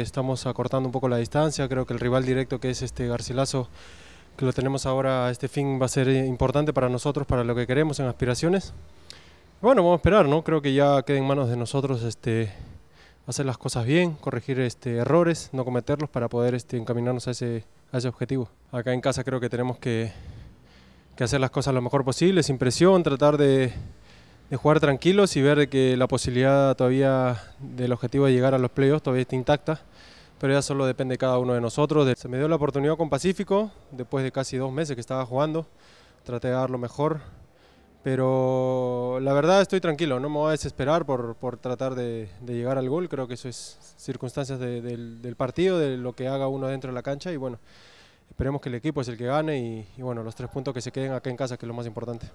estamos acortando un poco la distancia. Creo que el rival directo que es este Garcilaso, que lo tenemos ahora a este fin, va a ser eh, importante para nosotros, para lo que queremos en aspiraciones. Bueno, vamos a esperar, ¿no? Creo que ya queda en manos de nosotros este, hacer las cosas bien, corregir este, errores, no cometerlos para poder este, encaminarnos a ese, a ese objetivo. Acá en casa creo que tenemos que, que hacer las cosas lo mejor posible, sin presión, tratar de de jugar tranquilos y ver que la posibilidad todavía del objetivo de llegar a los playoffs todavía está intacta, pero ya solo depende de cada uno de nosotros. Se me dio la oportunidad con Pacífico, después de casi dos meses que estaba jugando, traté de dar lo mejor, pero la verdad estoy tranquilo, no me voy a desesperar por, por tratar de, llegar al gol, creo que eso es circunstancias del, partido, de lo que haga uno dentro de la cancha y bueno, esperemos que el equipo es el que gane y, y bueno, los tres puntos que se queden acá en casa que es lo más importante.